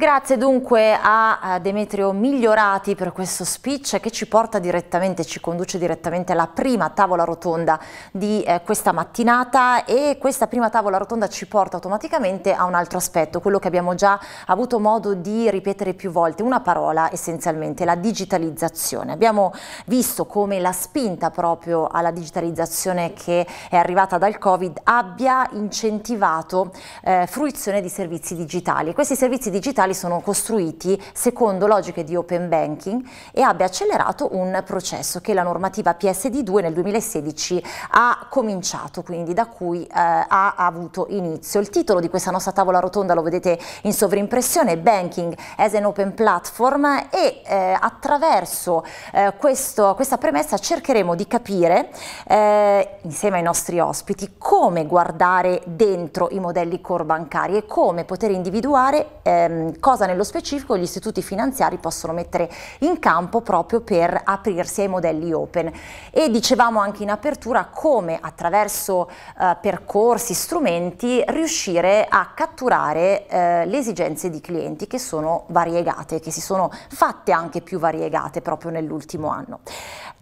Grazie dunque a Demetrio Migliorati per questo speech che ci porta direttamente, ci conduce direttamente alla prima tavola rotonda di eh, questa mattinata e questa prima tavola rotonda ci porta automaticamente a un altro aspetto, quello che abbiamo già avuto modo di ripetere più volte, una parola essenzialmente, la digitalizzazione. Abbiamo visto come la spinta proprio alla digitalizzazione che è arrivata dal Covid abbia incentivato eh, fruizione di servizi digitali. Questi servizi digitali quali sono costruiti secondo logiche di open banking e abbia accelerato un processo che la normativa PSD2 nel 2016 ha cominciato, quindi da cui eh, ha avuto inizio. Il titolo di questa nostra tavola rotonda lo vedete in sovrimpressione, Banking as an Open Platform e eh, attraverso eh, questo, questa premessa cercheremo di capire eh, insieme ai nostri ospiti come guardare dentro i modelli core bancari e come poter individuare ehm, cosa nello specifico gli istituti finanziari possono mettere in campo proprio per aprirsi ai modelli open. E dicevamo anche in apertura come attraverso eh, percorsi, strumenti, riuscire a catturare eh, le esigenze di clienti che sono variegate, che si sono fatte anche più variegate proprio nell'ultimo anno.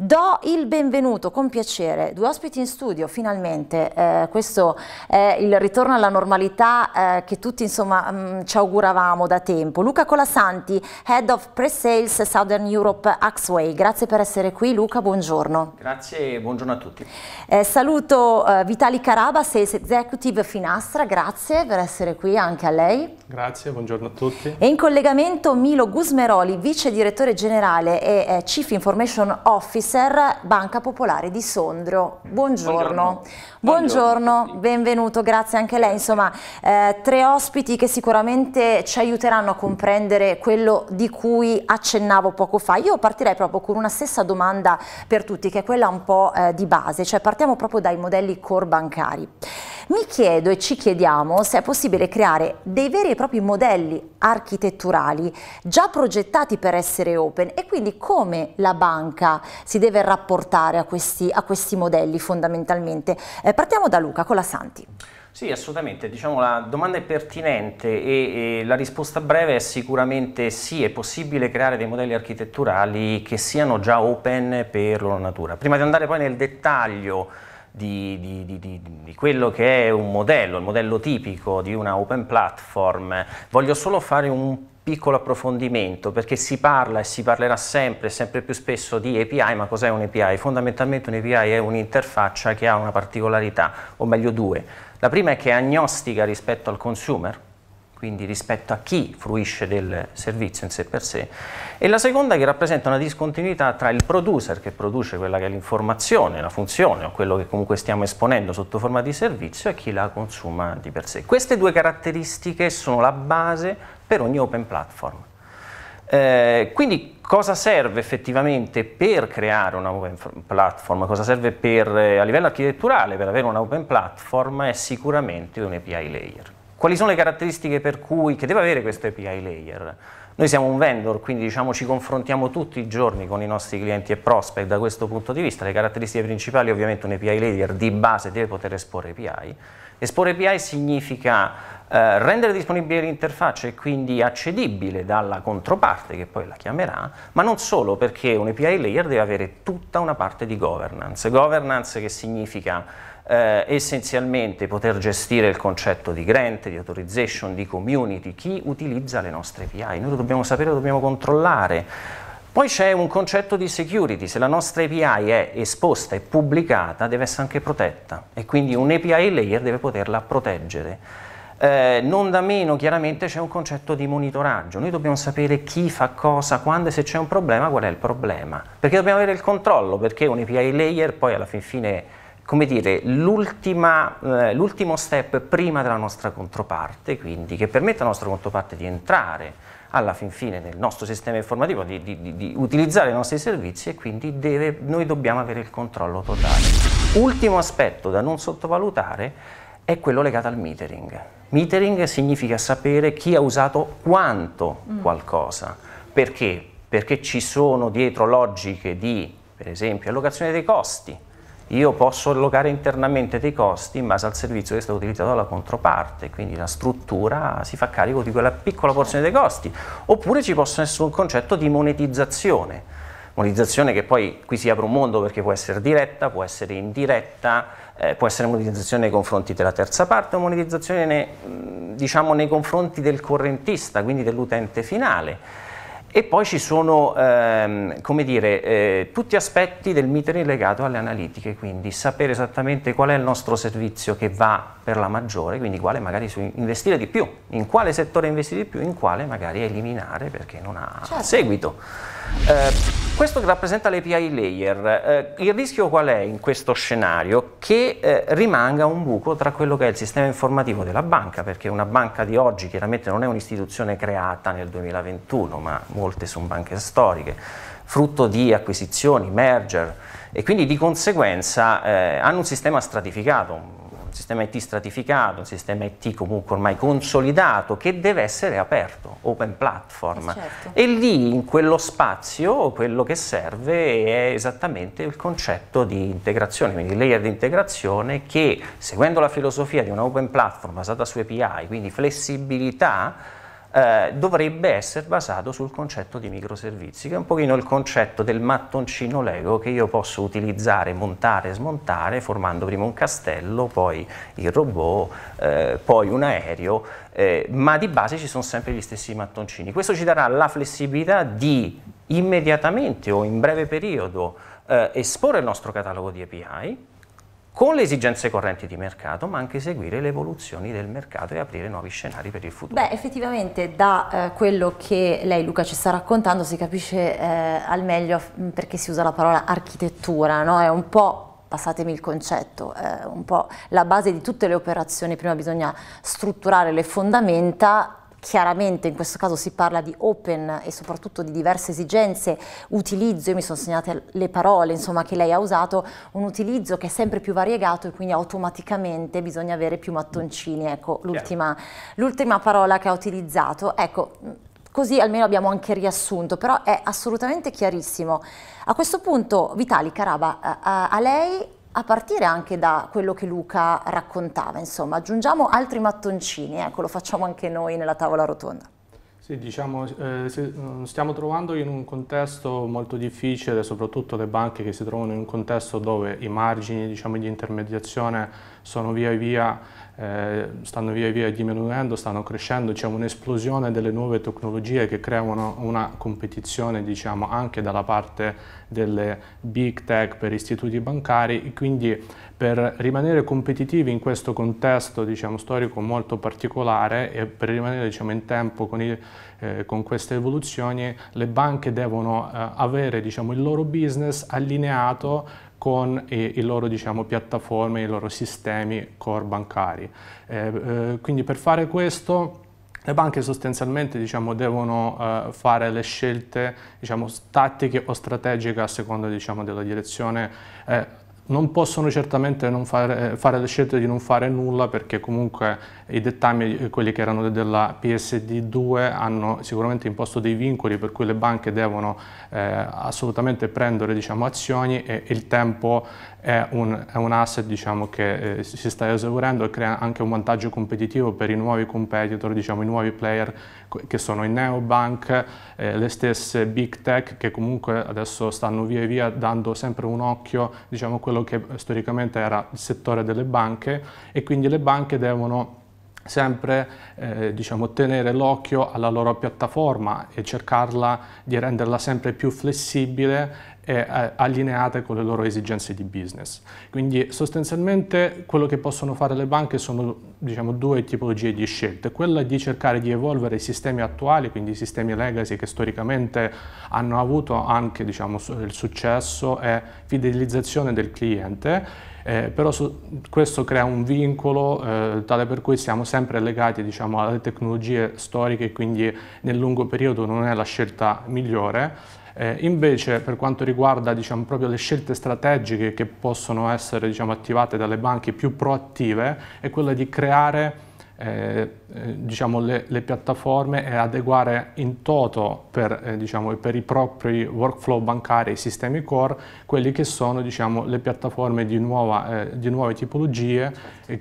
Do il benvenuto con piacere, due ospiti in studio finalmente, eh, questo è il ritorno alla normalità eh, che tutti insomma mh, mm, ci auguravamo da tempo. Luca Colasanti, Head of Pre-Sales Southern Europe Axway, grazie per essere qui Luca, buongiorno. Grazie e buongiorno a tutti. Eh, saluto eh, Vitali Caraba, Sales Executive Finastra, grazie per essere qui anche a lei. Grazie, buongiorno a tutti. E in collegamento Milo Gusmeroli, Vice Direttore Generale e eh, Chief Information Office Messer, Banca Popolare di Sondrio. Buongiorno. Buongiorno, Buongiorno benvenuto, grazie anche a lei. Insomma, eh, tre ospiti che sicuramente ci aiuteranno a comprendere quello di cui accennavo poco fa. Io partirei proprio con una stessa domanda per tutti, che è quella un po' eh, di base, cioè partiamo proprio dai modelli core bancari. Mi chiedo e ci chiediamo se è possibile creare dei veri e propri modelli architetturali già progettati per essere open e quindi come la banca si si deve rapportare a questi, a questi modelli fondamentalmente. Eh, partiamo da Luca con la Santi. Sì, assolutamente, diciamo, la domanda è pertinente e, e, la risposta breve è sicuramente sì, è possibile creare dei modelli architetturali che siano già open per loro natura. Prima di andare poi nel dettaglio di, di, di, di, quello che è un modello, il modello tipico di una open platform, voglio solo fare un piccolo approfondimento perché si parla e si parlerà sempre, sempre più spesso di API, ma cos'è un API? Fondamentalmente un API è un'interfaccia che ha una particolarità, o meglio due. La prima è che è agnostica rispetto al consumer, quindi rispetto a chi fruisce del servizio in sé per sé, e la seconda è che rappresenta una discontinuità tra il producer che produce quella che è l'informazione, la funzione o quello che comunque stiamo esponendo sotto forma di servizio e chi la consuma di per sé. Queste due caratteristiche sono la base per ogni open platform. Eh, quindi cosa serve effettivamente per creare una open platform, cosa serve per, eh, a livello architetturale per avere una open platform è sicuramente un API layer. Quali sono le caratteristiche per cui, che deve avere questo API layer? Noi siamo un vendor, quindi diciamo, ci confrontiamo tutti i giorni con i nostri clienti e prospect da questo punto di vista. Le caratteristiche principali ovviamente un API layer di base deve poter esporre API. Esporre API significa eh, rendere disponibile l'interfaccia e quindi accedibile dalla controparte che poi la chiamerà, ma non solo perché un API layer deve avere tutta una parte di governance. Governance che significa eh, essenzialmente poter gestire il concetto di grant, di authorization, di community, chi utilizza le nostre API. Noi lo dobbiamo sapere, lo dobbiamo controllare. Poi c'è un concetto di security, se la nostra API è esposta e pubblicata deve essere anche protetta e quindi un API layer deve poterla proteggere. Eh, non da meno chiaramente c'è un concetto di monitoraggio, noi dobbiamo sapere chi fa cosa, quando e se c'è un problema qual è il problema, perché dobbiamo avere il controllo, perché un API layer poi alla fin fine, come dire, eh, l'ultimo eh, step prima della nostra controparte, quindi che permette alla nostra controparte di entrare alla fin fine nel nostro sistema informativo, di, di, di utilizzare i nostri servizi e quindi deve, noi dobbiamo avere il controllo totale. Ultimo aspetto da non sottovalutare è quello legato al metering. Metering significa sapere chi ha usato quanto mm. qualcosa. Perché? Perché ci sono dietro logiche di, per esempio, allocazione dei costi. Io posso allocare internamente dei costi in base al servizio che è stato utilizzato dalla controparte, quindi la struttura si fa carico di quella piccola porzione certo. dei costi. Oppure ci possa essere un concetto di monetizzazione. Monetizzazione che poi qui si apre un mondo perché può essere diretta, può essere indiretta, eh, può essere monetizzazione nei confronti della terza parte o monetizzazione ne, diciamo, nei confronti del correntista, quindi dell'utente finale. E poi ci sono ehm, come dire, eh, tutti aspetti del metering legato alle analitiche, quindi sapere esattamente qual è il nostro servizio che va per la maggiore, quindi quale magari investire di più, in quale settore investire di più, in quale magari eliminare perché non ha certo. seguito. Eh, questo rappresenta l'API layer. Eh, il rischio qual è in questo scenario? Che eh, rimanga un buco tra quello che è il sistema informativo della banca, perché una banca di oggi chiaramente non è un'istituzione creata nel 2021, ma molte sono banche storiche, frutto di acquisizioni, merger, e quindi di conseguenza eh, hanno un sistema stratificato, sistema IT stratificato, un sistema IT comunque ormai consolidato che deve essere aperto, open platform. Eh certo. E lì in quello spazio quello che serve è esattamente il concetto di integrazione, quindi layer di integrazione che seguendo la filosofia di una open platform basata su API, quindi flessibilità, eh, dovrebbe essere basato sul concetto di microservizi, che è un pochino il concetto del mattoncino Lego che io posso utilizzare, montare e smontare formando prima un castello, poi il robot, eh, poi un aereo, eh, ma di base ci sono sempre gli stessi mattoncini. Questo ci darà la flessibilità di immediatamente o in breve periodo eh, esporre il nostro catalogo di API, con le esigenze correnti di mercato, ma anche seguire le evoluzioni del mercato e aprire nuovi scenari per il futuro. Beh, effettivamente da eh, quello che lei Luca ci sta raccontando si capisce eh, al meglio perché si usa la parola architettura, no? È un po' passatemi il concetto, eh, un po' la base di tutte le operazioni, prima bisogna strutturare le fondamenta Chiaramente in questo caso si parla di open e soprattutto di diverse esigenze, utilizzo, io mi sono segnate le parole insomma, che lei ha usato, un utilizzo che è sempre più variegato e quindi automaticamente bisogna avere più mattoncini, ecco l'ultima yeah. parola che ha utilizzato. Ecco, così almeno abbiamo anche riassunto, però è assolutamente chiarissimo. A questo punto Vitali Caraba, a, eh, eh, a lei a partire anche da quello che Luca raccontava, insomma, aggiungiamo altri mattoncini, ecco, lo facciamo anche noi nella tavola rotonda. Sì, diciamo, eh, mm, stiamo trovando in un contesto molto difficile, soprattutto le banche che si trovano in un contesto dove i margini diciamo, di intermediazione sono via via eh, stanno via via diminuendo, stanno crescendo, c'è un'esplosione delle nuove tecnologie che creano una competizione diciamo, anche dalla parte delle big tech per istituti bancari quindi per rimanere competitivi in questo contesto diciamo, storico molto particolare e per rimanere diciamo, in tempo con, i, eh, con, queste evoluzioni le banche devono eh, avere diciamo, il loro business allineato con i, i loro diciamo, piattaforme, i loro sistemi core bancari. Eh, eh, quindi per fare questo le banche sostanzialmente diciamo, devono eh, fare le scelte diciamo, tattiche o strategiche a seconda diciamo, della direzione eh, non possono certamente fare, fare, la scelta di non fare nulla perché comunque i dettami, eh, quelli che erano della PSD2, hanno sicuramente imposto dei vincoli per cui le banche devono eh, assolutamente prendere diciamo, azioni e il tempo è un, è un asset diciamo, che eh, si sta esaurendo e crea anche un vantaggio competitivo per i nuovi competitor, diciamo, i nuovi player che sono i neobank, eh, le stesse big tech che comunque adesso stanno via e via dando sempre un occhio diciamo, a quello che storicamente era il settore delle banche e quindi le banche devono sempre eh, diciamo, tenere l'occhio alla loro piattaforma e cercarla di renderla sempre più flessibile e eh, allineate con le loro esigenze di business. Quindi sostanzialmente quello che possono fare le banche sono diciamo, due tipologie di scelte, quella di cercare di evolvere i sistemi attuali, quindi i sistemi legacy che storicamente hanno avuto anche diciamo, il successo e fidelizzazione del cliente, eh, però su, questo crea un vincolo eh, tale per cui siamo sempre legati diciamo, alle tecnologie storiche, quindi nel lungo periodo non è la scelta migliore eh, invece per quanto riguarda diciamo, proprio le scelte strategiche che possono essere diciamo, attivate dalle banche più proattive è quella di creare eh, eh, diciamo, le, le, piattaforme e adeguare in toto per, eh, diciamo, per, i propri workflow bancari, i sistemi core, quelli che sono diciamo, le piattaforme di, nuova, eh, di nuove tipologie,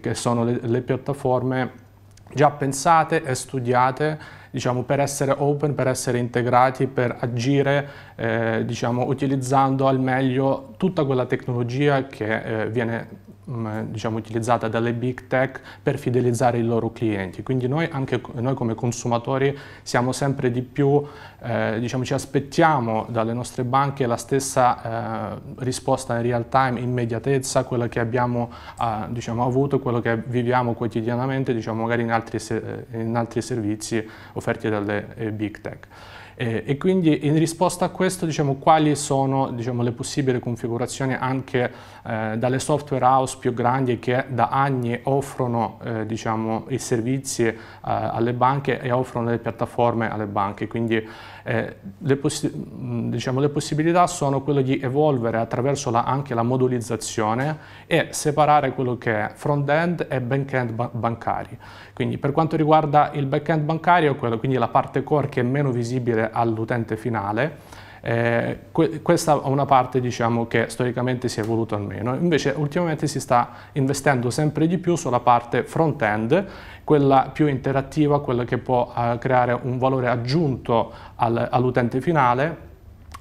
che sono le, le piattaforme già pensate e studiate diciamo, per essere open, per essere integrati, per agire eh, diciamo, utilizzando al meglio tutta quella tecnologia che eh, viene Mm, diciamo, utilizzata dalle big tech per fidelizzare i loro clienti. Quindi noi, anche noi come consumatori siamo sempre di più, eh, diciamo, ci aspettiamo dalle nostre banche la stessa eh, risposta in real time, immediatezza, quella che abbiamo eh, diciamo, avuto, quello che viviamo quotidianamente, diciamo, magari in altri, in altri, servizi offerti dalle eh, big tech. Eh, e quindi in risposta a questo diciamo, quali sono diciamo, le possibili configurazioni anche eh, dalle software house più grandi che da anni offrono eh, diciamo, i servizi eh, alle banche e offrono le piattaforme alle banche. Quindi eh, le, possi diciamo, le, possibilità sono quelle di evolvere attraverso la, anche la modulizzazione e separare quello che è front-end e back-end ba bancari. Quindi per quanto riguarda il back-end bancario, quello, quindi la parte core che è meno visibile all'utente finale. Eh, que questa è una parte diciamo, che storicamente si è evoluta almeno, invece ultimamente si sta investendo sempre di più sulla parte front-end, quella più interattiva, quella che può eh, creare un valore aggiunto al all'utente finale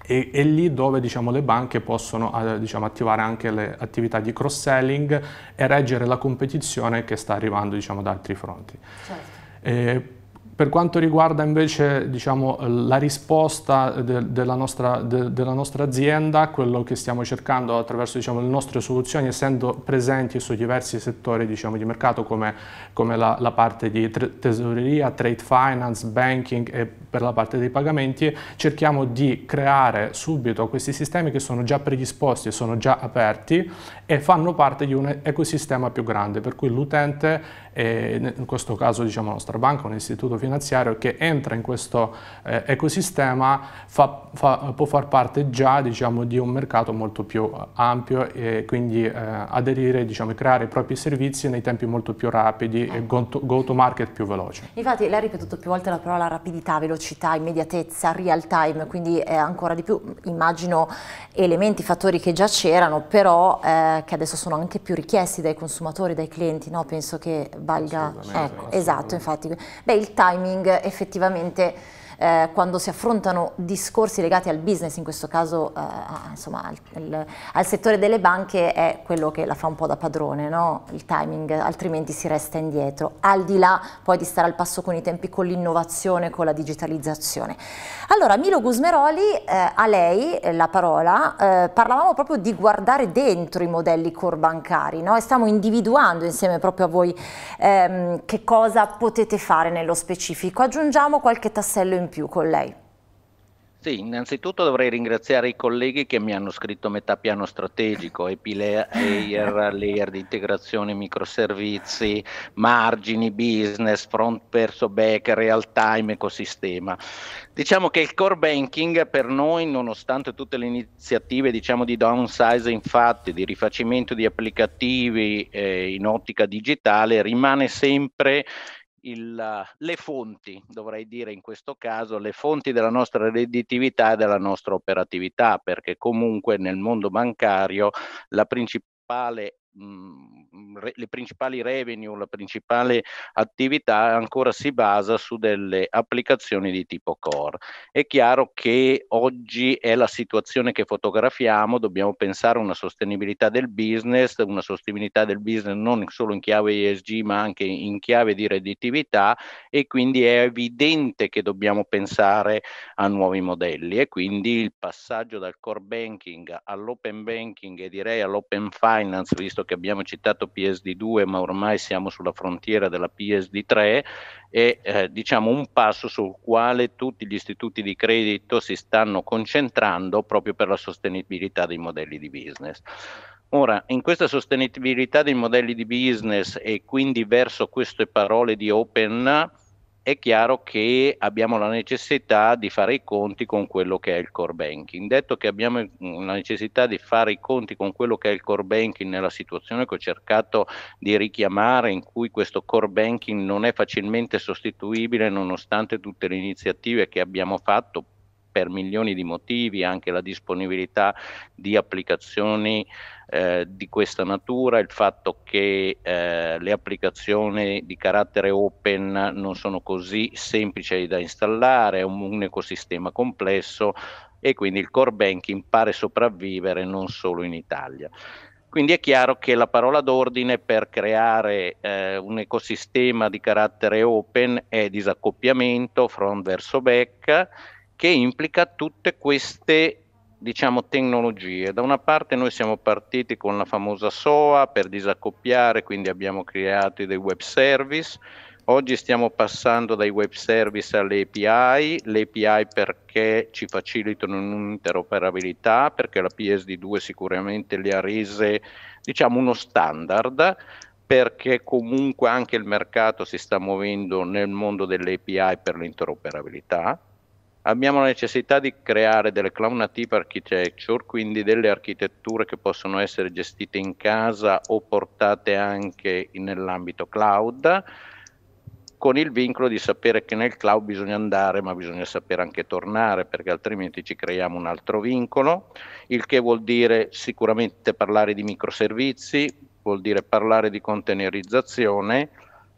e, e, lì dove diciamo, le banche possono eh, diciamo, attivare anche le attività di cross-selling e reggere la competizione che sta arrivando diciamo, da altri fronti. Certo. Eh, per quanto riguarda invece diciamo, la risposta de della, nostra, de della, nostra, azienda, quello che stiamo cercando attraverso diciamo, le nostre soluzioni, essendo presenti su diversi settori diciamo, di mercato come, come la, la, parte di tesoreria, trade finance, banking e per la parte dei pagamenti, cerchiamo di creare subito questi sistemi che sono già predisposti, e sono già aperti e fanno parte di un ecosistema più grande, per cui l'utente in questo caso diciamo, la nostra banca, un istituto finanziario che entra in questo eh, ecosistema fa, fa, può far parte già diciamo, di un mercato molto più ampio e quindi eh, aderire diciamo, e creare i propri servizi nei tempi molto più rapidi e go to, go to market più veloce. Infatti lei ha ripetuto più volte la parola rapidità, velocità, immediatezza, real time, quindi eh, ancora di più immagino elementi, fattori che già c'erano però eh, che adesso sono anche più richiesti dai consumatori, dai clienti, no? penso che valga... Ecco, esatto, infatti. Beh, il timing effettivamente eh, quando si affrontano discorsi legati al business, in questo caso eh, insomma, al, al, al, settore delle banche, è quello che la fa un po' da padrone, no? il timing, altrimenti si resta indietro, al di là poi di stare al passo con i tempi, con l'innovazione, con la digitalizzazione. Allora, Milo Gusmeroli, eh, a lei eh, la parola, eh, parlavamo proprio di guardare dentro i modelli core bancari no? e stiamo individuando insieme proprio a voi ehm, che cosa potete fare nello specifico. Aggiungiamo qualche tassello in in più con lei. Sì, innanzitutto dovrei ringraziare i colleghi che mi hanno scritto metà piano strategico, EPILEA, layer, layer di integrazione, microservizi, margini, business, front perso back, real time, ecosistema. Diciamo che il core banking per noi, nonostante tutte le iniziative diciamo, di downsize, infatti, di rifacimento di applicativi eh, in ottica digitale, rimane sempre il, le fonti, dovrei dire in questo caso, le fonti della nostra redditività e della nostra operatività, perché comunque nel mondo bancario la principale mh, re, le principali revenue, la principale attività ancora si basa su delle applicazioni di tipo core. È chiaro che oggi è la situazione che fotografiamo, dobbiamo pensare a una sostenibilità del business, una sostenibilità del business non solo in chiave ESG ma anche in chiave di redditività e quindi è evidente che dobbiamo pensare a nuovi modelli e quindi il passaggio dal core banking all'open banking e direi all'open finance, visto che abbiamo citato lato PSD2, ma ormai siamo sulla frontiera della PSD3 e eh, diciamo un passo sul quale tutti gli istituti di credito si stanno concentrando proprio per la sostenibilità dei modelli di business. Ora, in questa sostenibilità dei modelli di business e quindi verso queste parole di Open è chiaro che abbiamo la necessità di fare i conti con quello che è il core banking. Detto che abbiamo la necessità di fare i conti con quello che è il core banking nella situazione che ho cercato di richiamare, in cui questo core banking non è facilmente sostituibile nonostante tutte le iniziative che abbiamo fatto per milioni di motivi, anche la disponibilità di applicazioni eh, di questa natura, il fatto che eh, le applicazioni di carattere open non sono così semplici da installare, è un, un ecosistema complesso e quindi il core banking pare sopravvivere non solo in Italia. Quindi è chiaro che la parola d'ordine per creare eh, un ecosistema di carattere open è disaccoppiamento, front verso back, che implica tutte queste diciamo tecnologie. Da una parte noi siamo partiti con la famosa SOA per disaccoppiare, quindi abbiamo creato dei web service. Oggi stiamo passando dai web service alle API, le API perché ci facilitano un'interoperabilità, perché la PSD2 sicuramente le ha rese diciamo uno standard, perché comunque anche il mercato si sta muovendo nel mondo delle API per l'interoperabilità Abbiamo la necessità di creare delle cloud native architecture, quindi delle architetture che possono essere gestite in casa o portate anche nell'ambito cloud, con il vincolo di sapere che nel cloud bisogna andare, ma bisogna sapere anche tornare, perché altrimenti ci creiamo un altro vincolo, il che vuol dire sicuramente parlare di microservizi, vuol dire parlare di containerizzazione,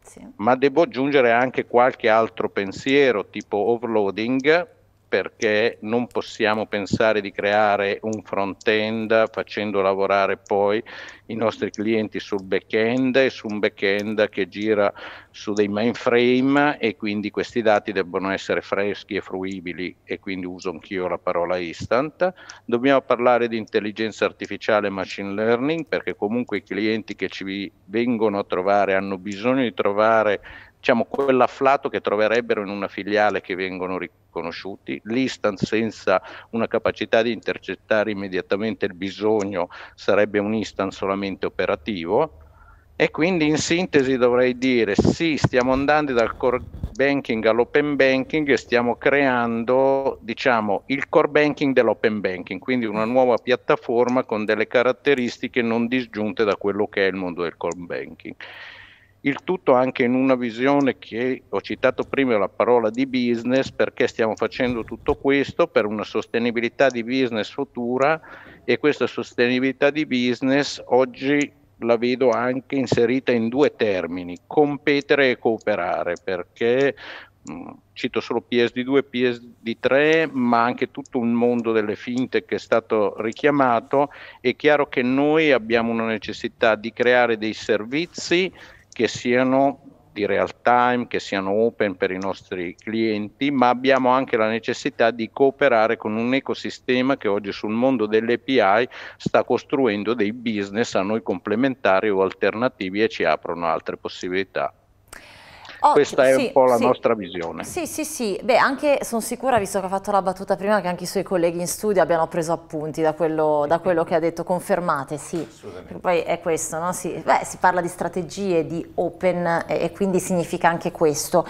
sì. ma devo aggiungere anche qualche altro pensiero tipo overloading perché non possiamo pensare di creare un front-end facendo lavorare poi i nostri clienti sul back-end e su un back-end che gira su dei mainframe e quindi questi dati debbono essere freschi e fruibili e quindi uso anch'io la parola instant. Dobbiamo parlare di intelligenza artificiale e machine learning perché comunque i clienti che ci vengono a trovare hanno bisogno di trovare diciamo, quell'afflato che troverebbero in una filiale che vengono riconosciuti, l'instant senza una capacità di intercettare immediatamente il bisogno sarebbe un Istanz solamente operativo e quindi in sintesi dovrei dire sì, stiamo andando dal core banking all'open banking e stiamo creando diciamo, il core banking dell'open banking, quindi una nuova piattaforma con delle caratteristiche non disgiunte da quello che è il mondo del core banking il tutto anche in una visione che ho citato prima la parola di business, perché stiamo facendo tutto questo per una sostenibilità di business futura e questa sostenibilità di business oggi la vedo anche inserita in due termini, competere e cooperare, perché mm, cito solo PSD2, PSD3, ma anche tutto un mondo delle finte che è stato richiamato, è chiaro che noi abbiamo una necessità di creare dei servizi che siano di real time, che siano open per i nostri clienti, ma abbiamo anche la necessità di cooperare con un ecosistema che oggi sul mondo dell'API sta costruendo dei business a noi complementari o alternativi e ci aprono altre possibilità. Oh, Questa è sì, un po' la sì. nostra visione. Sì, sì, sì. Beh, anche sono sicura, visto che ha fatto la battuta prima, che anche i suoi colleghi in studio abbiano preso appunti da quello, da quello che ha detto. Confermate, sì. Poi è questo, no? Sì. Beh, si parla di strategie, di open e quindi significa anche questo.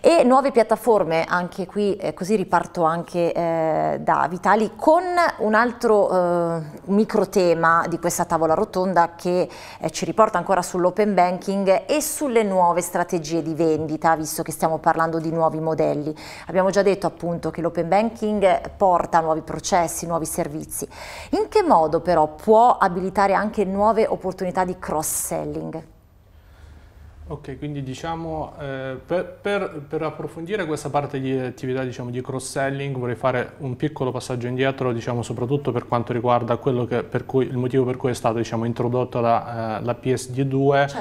E nuove piattaforme, anche qui, eh, così riparto anche eh, da Vitali, con un altro eh, tema di questa tavola rotonda che eh, ci riporta ancora sull'open banking e sulle nuove strategie di vendita vendita, visto che stiamo parlando di nuovi modelli. Abbiamo già detto appunto che l'open banking porta nuovi processi, nuovi servizi. In che modo però può abilitare anche nuove opportunità di cross-selling? Ok, quindi diciamo eh, per, per, per, approfondire questa parte di attività diciamo, di cross-selling vorrei fare un piccolo passaggio indietro, diciamo, soprattutto per quanto riguarda quello che, per cui, il motivo per cui è stata diciamo, introdotta la, eh, la PSD2, certo.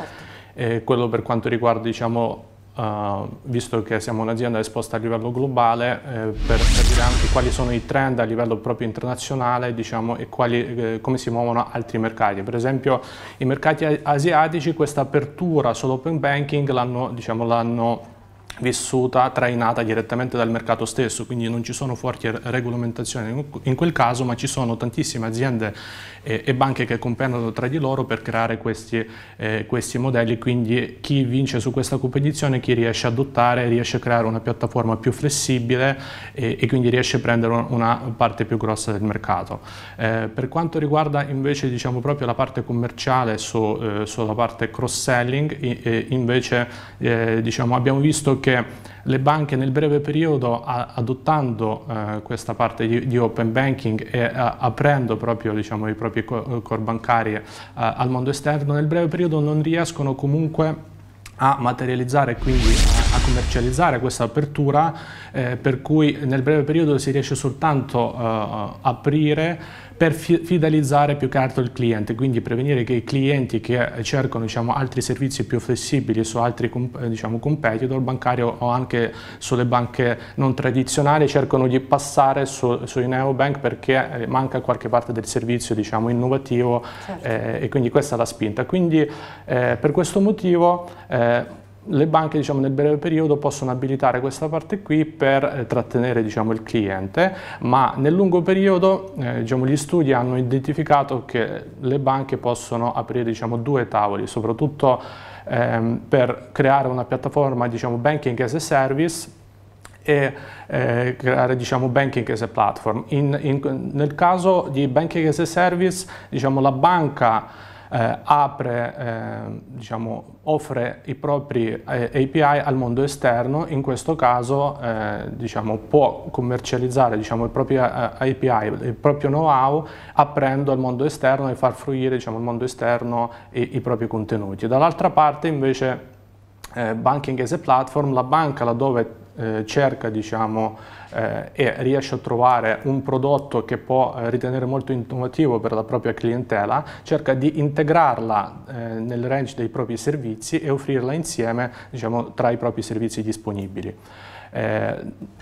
eh, quello per quanto riguarda diciamo, Uh, visto che siamo un'azienda esposta a livello globale, eh, per capire anche quali sono i trend a livello proprio internazionale diciamo, e quali, eh, come si muovono altri mercati. Per esempio i mercati asiatici questa apertura sull'open banking l'hanno diciamo, vissuta, trainata direttamente dal mercato stesso, quindi non ci sono forti regolamentazioni in quel caso, ma ci sono tantissime aziende e, banche che competono tra di loro per creare questi, eh, questi, modelli, quindi chi vince su questa competizione, chi riesce ad adottare, riesce a creare una piattaforma più flessibile e, e quindi riesce a prendere una parte più grossa del mercato. Eh, per quanto riguarda invece diciamo, proprio la parte commerciale su, eh, sulla parte cross-selling, eh, invece eh, diciamo, abbiamo visto che che le banche nel breve periodo adottando eh, questa parte di, di, open banking e a, aprendo proprio diciamo, i propri core bancari eh, al mondo esterno, nel breve periodo non riescono comunque a materializzare quindi commercializzare questa apertura eh, per cui nel breve periodo si riesce soltanto eh, a eh, aprire per fi fidelizzare più che altro il cliente, quindi prevenire che i clienti che cercano diciamo, altri servizi più flessibili su altri eh, diciamo, competitor bancari o anche sulle banche non tradizionali cercano di passare su, sui neobank perché eh, manca qualche parte del servizio diciamo, innovativo certo. eh, e quindi questa è la spinta. Quindi per questo motivo le banche diciamo, nel breve periodo possono abilitare questa parte qui per eh, trattenere diciamo, il cliente, ma nel lungo periodo eh, diciamo, gli studi hanno identificato che le banche possono aprire diciamo, due tavoli, soprattutto ehm, per creare una piattaforma diciamo, banking as a service e eh, creare diciamo, banking as a platform. In, in, nel caso di banking as a service, diciamo, la banca eh, apre, eh, diciamo, offre i propri eh, API al mondo esterno, in questo caso eh, diciamo, può commercializzare diciamo, il proprio eh, API, il proprio know-how, aprendo al mondo esterno e far fruire diciamo, al mondo esterno e, i propri contenuti. Dall'altra parte invece banking as a platform, la banca laddove cerca diciamo, eh, e riesce a trovare un prodotto che può eh, ritenere molto innovativo per la propria clientela, cerca di integrarla eh, nel range dei propri servizi e offrirla insieme diciamo, tra i propri servizi disponibili. Eh,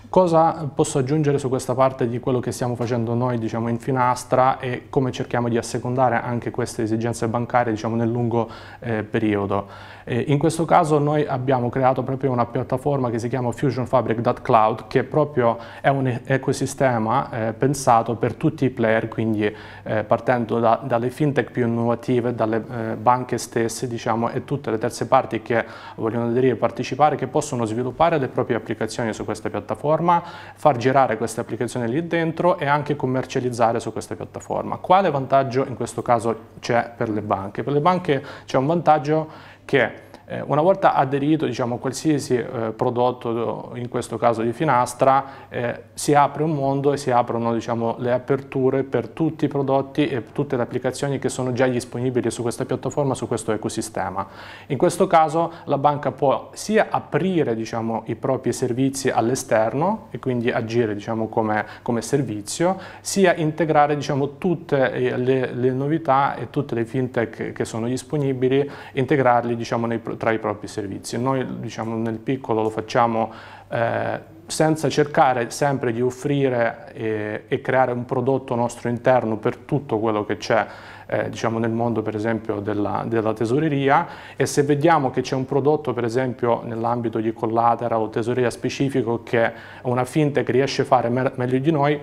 cosa posso aggiungere su questa parte di quello che stiamo facendo noi diciamo, in Finastra e come cerchiamo di assecondare anche queste esigenze bancarie diciamo, nel lungo eh, periodo? Eh, in questo caso noi abbiamo creato proprio una piattaforma che si chiama FusionFabric.cloud che proprio è un ecosistema eh, pensato per tutti i player, quindi eh, partendo da, dalle fintech più innovative, dalle eh, banche stesse diciamo, e tutte le terze parti che vogliono aderire e partecipare che possono sviluppare le proprie applicazioni applicazioni su questa piattaforma, far girare queste applicazioni lì dentro e anche commercializzare su questa piattaforma. Quale vantaggio in questo caso c'è per le banche? Per le banche c'è un vantaggio che eh, una volta aderito diciamo, a qualsiasi eh, prodotto, eh, in questo caso di Finastra, eh, si apre un mondo e si aprono diciamo, le aperture per tutti i prodotti e tutte le applicazioni che sono già disponibili su questa piattaforma, su questo ecosistema. In questo caso la banca può sia aprire diciamo, i propri servizi all'esterno e quindi agire diciamo, come, come, servizio, sia integrare diciamo, tutte eh, le, le, novità e tutte le fintech che sono disponibili, integrarli diciamo, nei prodotti tra i propri servizi. Noi diciamo, nel piccolo lo facciamo eh, senza cercare sempre di offrire e, eh, e, creare un prodotto nostro interno per tutto quello che c'è eh, diciamo nel mondo per esempio della, della tesoreria e se vediamo che c'è un prodotto per esempio nell'ambito di collateral o tesoreria specifico che una fintech riesce a fare me meglio di noi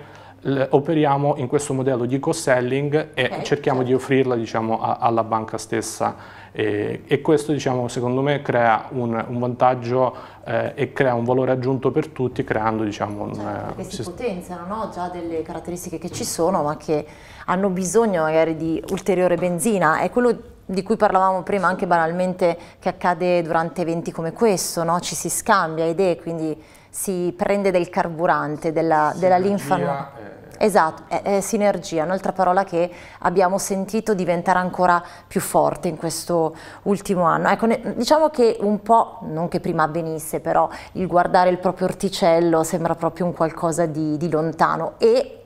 operiamo in questo modello di co-selling e okay. Eh, cerchiamo di certo. offrirla diciamo, alla banca stessa e, e questo diciamo, secondo me crea un, un vantaggio eh, e crea un valore aggiunto per tutti creando diciamo, un, certo, eh, si, potenziano no? già delle caratteristiche che ci sono ma che hanno bisogno magari di ulteriore benzina è quello di cui parlavamo prima anche banalmente che accade durante eventi come questo, no? ci si scambia idee, quindi si prende del carburante, della, della linfa. È Esatto, è, è sinergia, un'altra parola che abbiamo sentito diventare ancora più forte in questo ultimo anno. Ecco, ne, diciamo che un po', non che prima avvenisse, però il guardare il proprio orticello sembra proprio un qualcosa di, di lontano e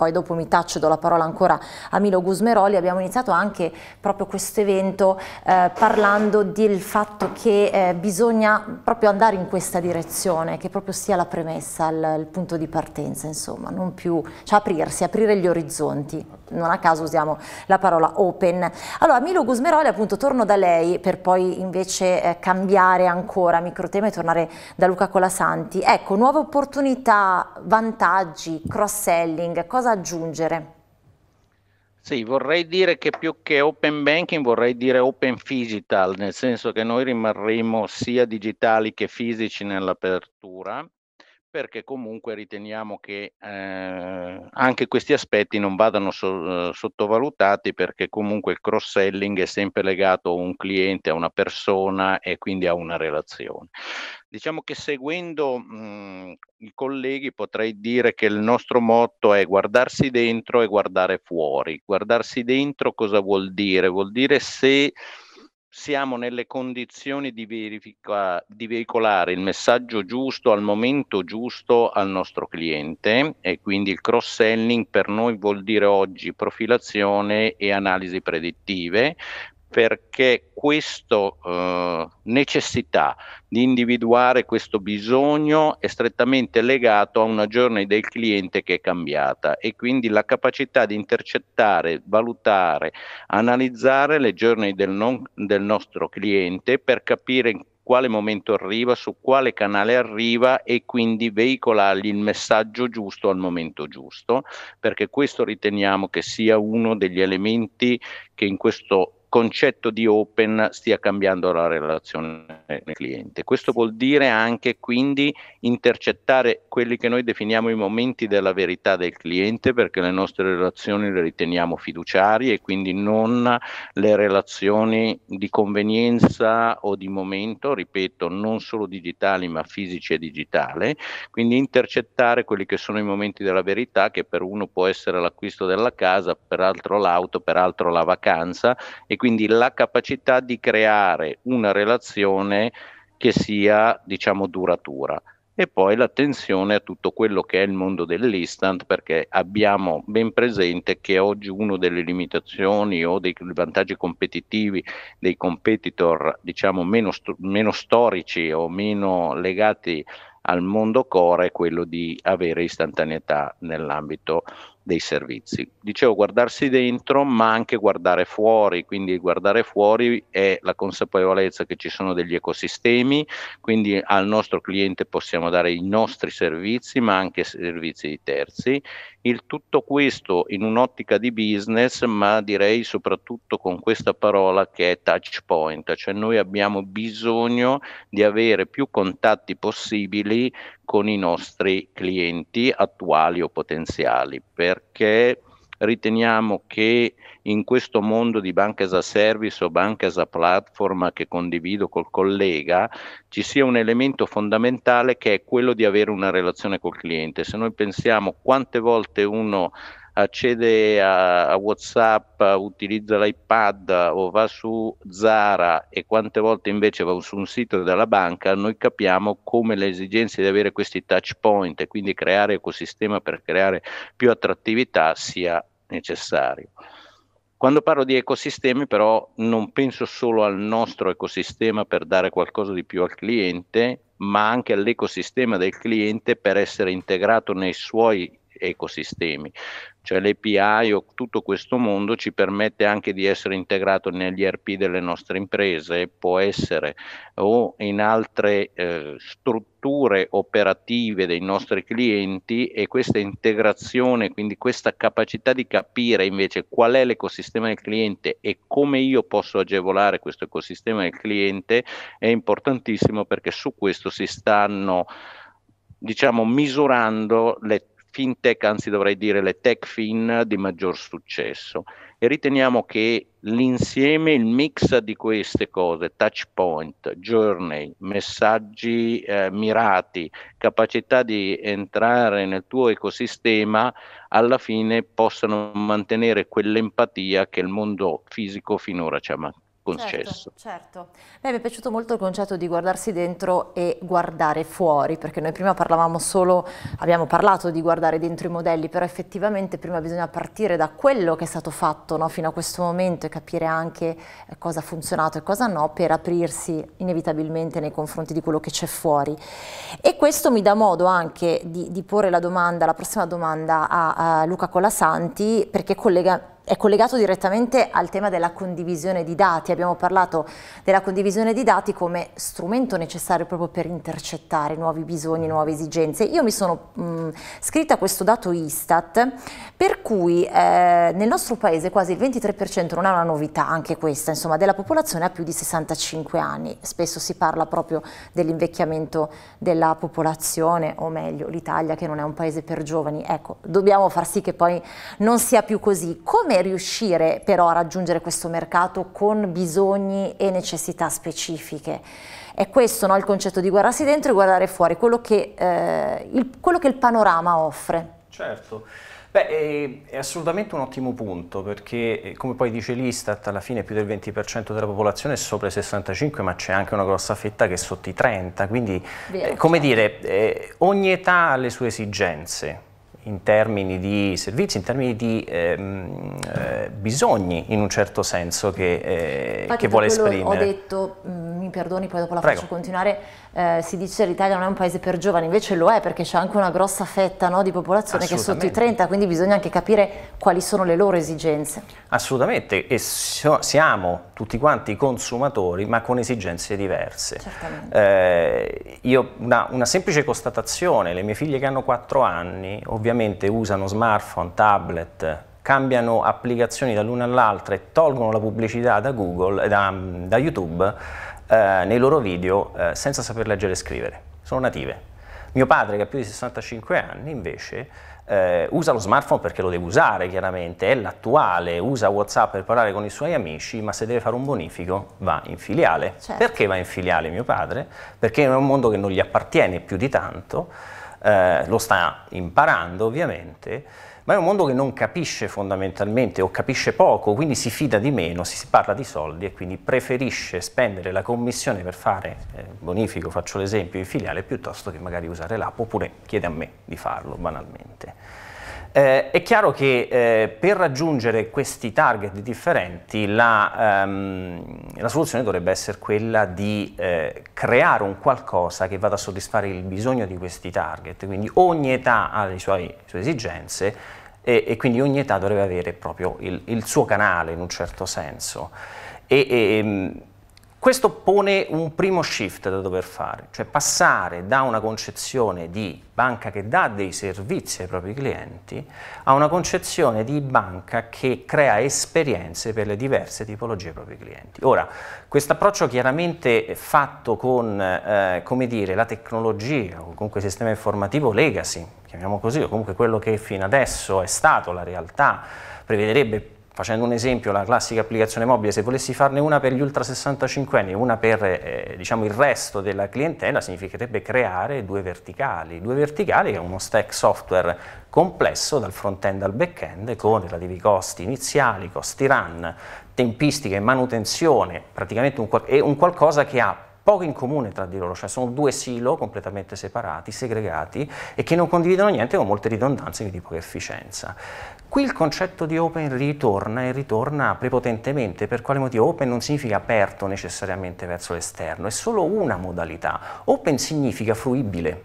poi dopo mi taccio do la parola ancora a Milo Gusmeroli, abbiamo iniziato anche proprio questo evento eh, parlando del fatto che eh, bisogna proprio andare in questa direzione, che proprio sia la premessa, il, il punto di partenza, insomma, non più, cioè aprirsi, aprire gli orizzonti, non a caso usiamo la parola open. Allora Milo Gusmeroli appunto torno da lei per poi invece eh, cambiare ancora microtema e tornare da Luca Colasanti. Ecco, nuove opportunità, vantaggi, cross selling, cosa aggiungere? Sì, vorrei dire che più che open banking vorrei dire open digital, nel senso che noi rimarremo sia digitali che fisici nell'apertura perché comunque riteniamo che eh, anche questi aspetti non vadano so- eh, sottovalutati perché comunque il cross selling è sempre legato a un cliente, a una persona e quindi a una relazione. Diciamo che seguendo mh, mhmm, i colleghi potrei dire che il nostro motto è guardarsi dentro e guardare fuori. Guardarsi dentro cosa vuol dire? Vuol dire se siamo nelle condizioni di, verifica, di veicolare il messaggio giusto al momento giusto al nostro cliente e quindi il cross-selling per noi vuol dire oggi profilazione e analisi predittive, perché questa eh, necessità di individuare questo bisogno è strettamente legato a una giornata del cliente che è cambiata e quindi la capacità di intercettare, valutare, analizzare le giornate del, del nostro cliente per capire in quale momento arriva, su quale canale arriva e quindi veicolargli il messaggio giusto al momento giusto, perché questo riteniamo che sia uno degli elementi che in questo concetto di open stia cambiando la relazione del cliente. Questo vuol dire anche quindi intercettare quelli che noi definiamo i momenti della verità del cliente perché le nostre relazioni le riteniamo fiduciarie e quindi non le relazioni di convenienza o di momento, ripeto, non solo digitali ma fisici e digitale, quindi intercettare quelli che sono i momenti della verità che per uno può essere l'acquisto della casa, per altro l'auto, per altro la vacanza e quindi la capacità di creare una relazione che sia, diciamo, duratura. E poi l'attenzione a tutto quello che è il mondo dell'instant, perché abbiamo ben presente che oggi una delle limitazioni o dei vantaggi competitivi dei competitor, diciamo, meno, st- meno storici o meno legati al mondo core è quello di avere istantaneità nell'ambito dei servizi. Dicevo guardarsi dentro ma anche guardare fuori, quindi guardare fuori è la consapevolezza che ci sono degli ecosistemi, quindi al nostro cliente possiamo dare i nostri servizi ma anche servizi di terzi. Il tutto questo in un'ottica di business ma direi soprattutto con questa parola che è touch point, cioè noi abbiamo bisogno di avere più contatti possibili con i nostri clienti attuali o potenziali, perché riteniamo che in questo mondo di banca as a service o banca as a platform che condivido col collega ci sia un elemento fondamentale che è quello di avere una relazione col cliente. Se noi pensiamo quante volte uno accede a, a WhatsApp, utilizza l'iPad o va su Zara e quante volte invece va su un sito della banca, noi capiamo come le esigenze di avere questi touch point e quindi creare ecosistema per creare più attrattività sia necessario. Quando parlo di ecosistemi però non penso solo al nostro ecosistema per dare qualcosa di più al cliente, ma anche all'ecosistema del cliente per essere integrato nei suoi ecosistemi. Cioè l'API o tutto questo mondo ci permette anche di essere integrato negli ERP delle nostre imprese, può essere o in altre eh, strutture operative dei nostri clienti e questa integrazione, quindi questa capacità di capire invece qual è l'ecosistema del cliente e come io posso agevolare questo ecosistema del cliente è importantissimo perché su questo si stanno diciamo misurando le fintech, anzi dovrei dire le tech fin di maggior successo e riteniamo che l'insieme, il mix di queste cose, touch point, journey, messaggi eh, mirati, capacità di entrare nel tuo ecosistema, alla fine possano mantenere quell'empatia che il mondo fisico finora ci ha mantenuto concesso. Certo, certo. Beh, mi è piaciuto molto il concetto di guardarsi dentro e guardare fuori, perché noi prima parlavamo solo, abbiamo parlato di guardare dentro i modelli, però effettivamente prima bisogna partire da quello che è stato fatto no, fino a questo momento e capire anche eh, cosa ha funzionato e cosa no, per aprirsi inevitabilmente nei confronti di quello che c'è fuori. E questo mi dà modo anche di, di porre la domanda, la prossima domanda a, a Luca Colasanti, perché collega è collegato direttamente al tema della condivisione di dati. Abbiamo parlato della condivisione di dati come strumento necessario proprio per intercettare nuovi bisogni, nuove esigenze. Io mi sono mh, mm, scritta a questo dato Istat per cui eh, nel nostro paese quasi il 23% non è una novità, anche questa, insomma, della popolazione ha più di 65 anni. Spesso si parla proprio dell'invecchiamento della popolazione, o meglio, l'Italia che non è un paese per giovani. Ecco, dobbiamo far sì che poi non sia più così. Come riuscire però a raggiungere questo mercato con bisogni e necessità specifiche. È questo no, il concetto di guardarsi dentro e guardare fuori, quello che, eh, il, quello che il panorama offre. Certo. Beh, è, assolutamente un ottimo punto perché, eh, come poi dice l'Istat, alla fine più del 20% della popolazione è sopra i 65, ma c'è anche una grossa fetta che è sotto i 30, quindi, eh, Vero, come certo. dire, eh, ogni età ha le sue esigenze in termini di servizi, in termini di ehm, eh, bisogni in un certo senso che, eh, che vuole esprimere. Ho detto, mm, mi perdoni, poi dopo la Prego. faccio continuare eh, si dice che l'Italia non è un paese per giovani, invece lo è perché c'è anche una grossa fetta no, di popolazione che è sotto i 30, quindi bisogna anche capire quali sono le loro esigenze. Assolutamente, e so, siamo tutti quanti consumatori ma con esigenze diverse. Eh, io una, una, semplice constatazione, le mie figlie che hanno 4 anni ovviamente usano smartphone, tablet, cambiano applicazioni dall'una all'altra e tolgono la pubblicità da Google, da, da YouTube, eh, nei loro video eh, senza saper leggere e scrivere, sono native. Mio padre, che ha più di 65 anni, invece, eh, usa lo smartphone perché lo deve usare, chiaramente, è l'attuale, usa WhatsApp per parlare con i suoi amici, ma se deve fare un bonifico va in filiale. Certo. Perché va in filiale mio padre? Perché è un mondo che non gli appartiene più di tanto, eh, lo sta imparando ovviamente, ma è un mondo che non capisce fondamentalmente o capisce poco, quindi si fida di meno, si parla di soldi e quindi preferisce spendere la commissione per fare eh, bonifico, faccio l'esempio, in filiale piuttosto che magari usare l'app oppure chiede a me di farlo banalmente. Eh, è chiaro che eh, per raggiungere questi target differenti la, ehm, la soluzione dovrebbe essere quella di eh, creare un qualcosa che vada a soddisfare il bisogno di questi target, quindi ogni età ha le sue, le sue esigenze e, e quindi ogni età dovrebbe avere proprio il, il, suo canale in un certo senso. E, e, ehm, questo pone un primo shift da dover fare, cioè passare da una concezione di banca che dà dei servizi ai propri clienti a una concezione di banca che crea esperienze per le diverse tipologie dei propri clienti. Ora, questo approccio chiaramente è fatto con eh, dire, la tecnologia o comunque il sistema informativo legacy, chiamiamo così, o comunque quello che fino adesso è stato la realtà, prevederebbe Facendo un esempio, la classica applicazione mobile, se volessi farne una per gli ultra 65 anni e una per eh, diciamo, il resto della clientela, significherebbe creare due verticali. Due verticali che è uno stack software complesso dal front-end al back-end con relativi costi iniziali, costi run, tempistiche, manutenzione, praticamente un, è un qualcosa che ha poco in comune tra di loro, cioè sono due silo completamente separati, segregati e che non condividono niente con molte ridondanze di tipo efficienza. Qui il concetto di open ritorna e ritorna prepotentemente, per quale motivo? Open non significa aperto necessariamente verso l'esterno, è solo una modalità. Open significa fruibile,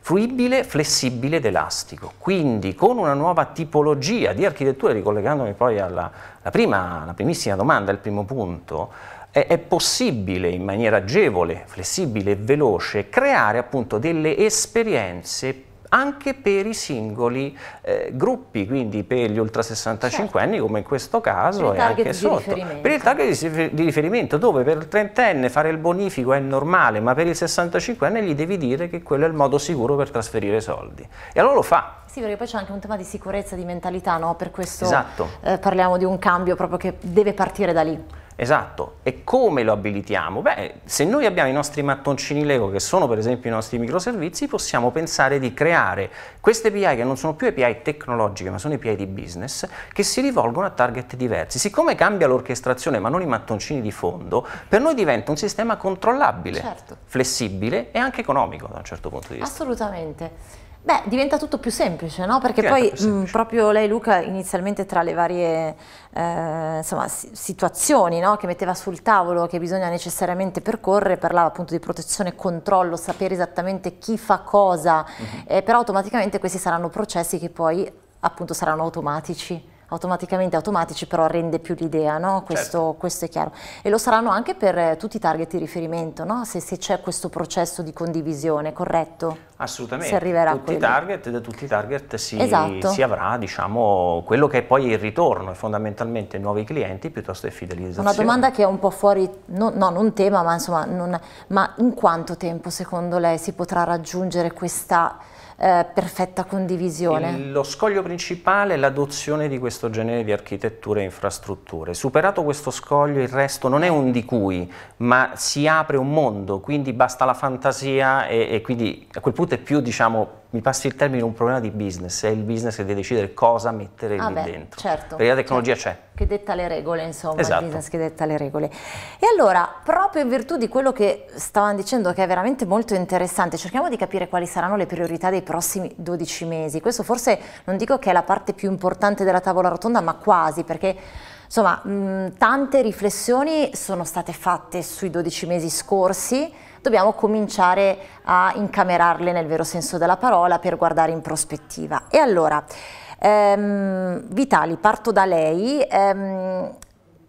fruibile, flessibile ed elastico. Quindi con una nuova tipologia di architettura, ricollegandomi poi alla, alla, prima, alla primissima domanda, al primo punto, è, è possibile in maniera agevole, flessibile e veloce creare appunto delle esperienze anche per i singoli eh, gruppi, quindi per gli ultra 65 anni certo. come in questo caso e anche sotto. Per il target di riferimento dove per il trentenne fare il bonifico è normale ma per il 65 anni gli devi dire che quello è il modo sicuro per trasferire soldi e allora lo fa. Sì, perché poi c'è anche un tema di sicurezza, di mentalità, no? per questo esatto. eh, parliamo di un cambio proprio che deve partire da lì. Esatto, e come lo abilitiamo? Beh, se noi abbiamo i nostri mattoncini Lego, che sono per esempio i nostri microservizi, possiamo pensare di creare queste API che non sono più API tecnologiche, ma sono API di business, che si rivolgono a target diversi. Siccome cambia l'orchestrazione, ma non i mattoncini di fondo, per noi diventa un sistema controllabile, certo. flessibile e anche economico da un certo punto di vista. Assolutamente. Beh, diventa tutto più semplice, no? Perché poi mh, proprio lei, Luca, inizialmente tra le varie eh, insomma, situazioni no? che metteva sul tavolo che bisogna necessariamente percorrere, parlava appunto di protezione, controllo, sapere esattamente chi fa cosa, uh mhm. -huh. eh, però automaticamente questi saranno processi che poi appunto saranno automatici automaticamente automatici, però rende più l'idea, no? Certo. questo, certo. questo, è chiaro. E lo saranno anche per eh, tutti i target di riferimento, no? se, se c'è questo processo di condivisione, corretto? Assolutamente, tutti i target, da tutti i target si, esatto. si avrà diciamo, quello che è poi il ritorno, fondamentalmente nuovi clienti piuttosto che fidelizzazione. Una domanda che è un po' fuori, no, no non tema, ma, insomma, non, ma in quanto tempo secondo lei si potrà raggiungere questa eh, perfetta condivisione? Il, lo scoglio principale è l'adozione di questo genere di architetture e infrastrutture. Superato questo scoglio il resto non è un di cui, ma si apre un mondo, quindi basta la fantasia e, e quindi a quel punto è più diciamo mi passi il termine, un problema di business, è il business che deve decidere cosa mettere ah lì beh, dentro. Certo. Perché la tecnologia certo. c'è. Che detta le regole, insomma, esatto. il business che detta le regole. E allora, proprio in virtù di quello che stavano dicendo, che è veramente molto interessante, cerchiamo di capire quali saranno le priorità dei prossimi 12 mesi. Questo forse non dico che è la parte più importante della tavola rotonda, ma quasi, perché Insomma, mh, mm, tante riflessioni sono state fatte sui 12 mesi scorsi, dobbiamo cominciare a incamerarle nel vero senso della parola per guardare in prospettiva. E allora, ehm, Vitali, parto da lei. Ehm,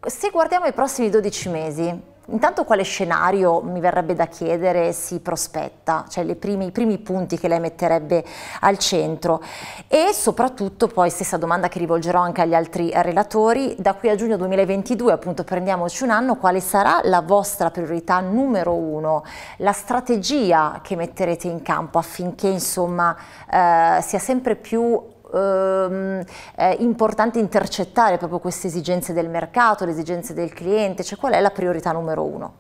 se guardiamo i prossimi 12 mesi, Intanto quale scenario, mi verrebbe da chiedere, si prospetta? Cioè primi, i primi punti che lei metterebbe al centro? E soprattutto poi, stessa domanda che rivolgerò anche agli altri relatori, da qui a giugno 2022, appunto prendiamoci un anno, quale sarà la vostra priorità numero uno? La strategia che metterete in campo affinché insomma eh, sia sempre più ehm, importante intercettare proprio queste esigenze del mercato, le esigenze del cliente? Cioè qual è la priorità numero uno?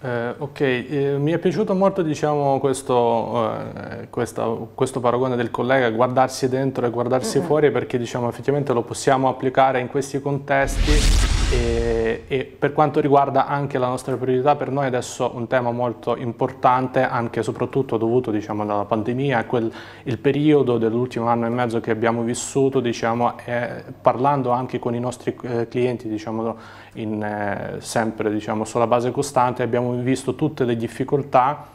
Eh, ok, eh, mi è piaciuto molto diciamo, questo, eh, questa, questo, paragone del collega, guardarsi dentro e guardarsi mm -hmm. fuori perché diciamo, effettivamente lo possiamo applicare in questi contesti e, e, per quanto riguarda anche la nostra priorità, per noi adesso un tema molto importante, anche e soprattutto dovuto diciamo, alla pandemia, quel, il periodo dell'ultimo anno e mezzo che abbiamo vissuto, diciamo, eh, parlando anche con i nostri eh, clienti diciamo, in, eh, sempre diciamo, sulla base costante, abbiamo visto tutte le difficoltà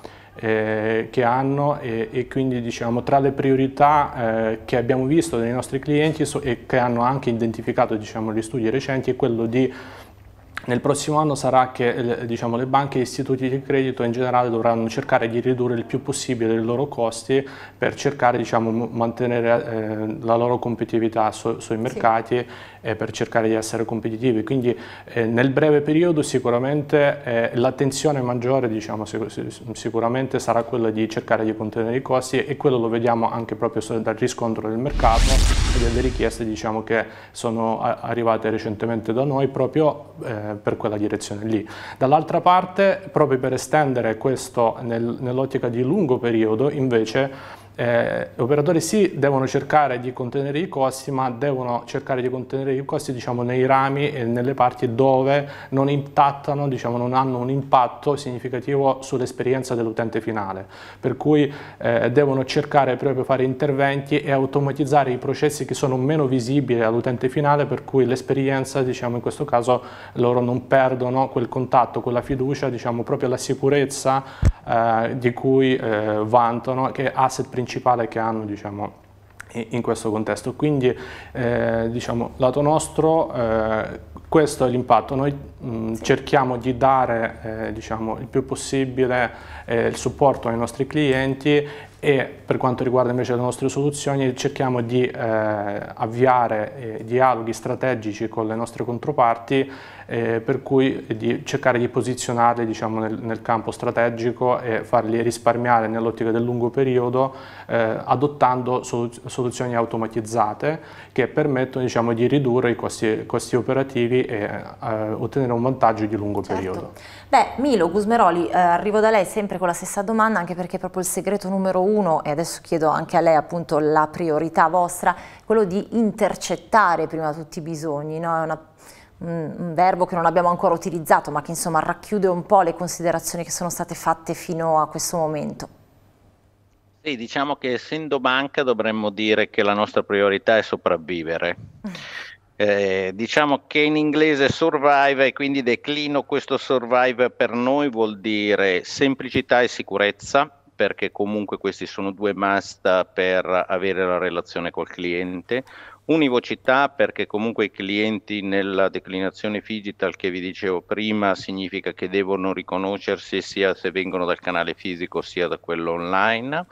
eh, che hanno e, e, quindi diciamo tra le priorità eh, che abbiamo visto dei nostri clienti so, e che hanno anche identificato diciamo, gli studi recenti è quello di nel prossimo anno sarà che eh, diciamo, le banche e gli istituti di credito in generale dovranno cercare di ridurre il più possibile i loro costi per cercare di diciamo, mantenere eh, la loro competitività su, sui mercati sì. e per cercare di essere competitivi. Quindi eh, nel breve periodo sicuramente eh, l'attenzione maggiore diciamo, sicuramente sarà quella di cercare di contenere i costi e quello lo vediamo anche proprio dal riscontro del mercato e delle richieste diciamo, che sono arrivate recentemente da noi proprio eh, per quella direzione lì. Dall'altra parte, proprio per estendere questo nel, nell'ottica di lungo periodo, invece eh, operatori sì devono cercare di contenere i costi, ma devono cercare di contenere i costi diciamo, nei rami e nelle parti dove non intattano, diciamo, non hanno un impatto significativo sull'esperienza dell'utente finale. Per cui eh, devono cercare proprio di fare interventi e automatizzare i processi che sono meno visibili all'utente finale, per cui l'esperienza, diciamo, in questo caso, loro non perdono quel contatto, quella fiducia, diciamo, proprio la sicurezza eh, di cui eh, vantano, che è asset principale principale che hanno diciamo, in questo contesto. Quindi, eh, diciamo, lato nostro, eh, questo è l'impatto. Noi mh, mm, cerchiamo di dare eh, diciamo, il più possibile eh, il supporto ai nostri clienti e per quanto riguarda invece le nostre soluzioni cerchiamo di eh, avviare eh, dialoghi strategici con le nostre controparti eh, per cui di cercare di posizionarli diciamo, nel, nel, campo strategico e farli risparmiare nell'ottica del lungo periodo eh, adottando soluzioni automatizzate che permettono diciamo, di ridurre i costi, costi operativi e eh, ottenere un vantaggio di lungo certo. periodo. Beh, Milo Gusmeroli, eh, arrivo da lei sempre con la stessa domanda anche perché proprio il segreto numero uno e adesso chiedo anche a lei appunto la priorità vostra, quello di intercettare prima tutti i bisogni, no? È una un verbo che non abbiamo ancora utilizzato, ma che insomma racchiude un po' le considerazioni che sono state fatte fino a questo momento. Sì, diciamo che essendo banca dovremmo dire che la nostra priorità è sopravvivere. Mm. Eh, diciamo che in inglese survive e quindi declino questo survive per noi vuol dire semplicità e sicurezza, perché comunque questi sono due must per avere la relazione col cliente, Univocità perché comunque i clienti nella declinazione digital che vi dicevo prima significa che devono riconoscersi sia se vengono dal canale fisico sia da quello online.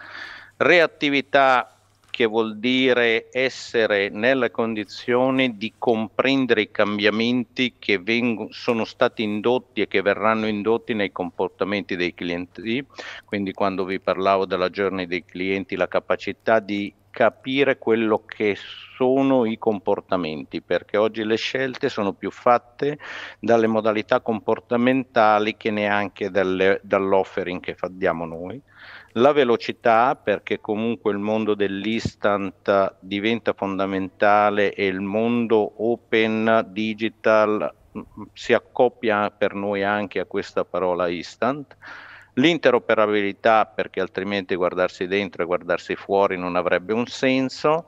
Reattività che vuol dire essere nella condizione di comprendere i cambiamenti che vengono, sono stati indotti e che verranno indotti nei comportamenti dei clienti, quindi quando vi parlavo della giornata dei clienti, la capacità di capire quello che sono i comportamenti, perché oggi le scelte sono più fatte dalle modalità comportamentali che neanche dalle, dall'offering che diamo noi. La velocità, perché comunque il mondo dell'instant diventa fondamentale e il mondo open digital mm, mm, si accoppia per noi anche a questa parola instant. L'interoperabilità, perché altrimenti guardarsi dentro e guardarsi fuori non avrebbe un senso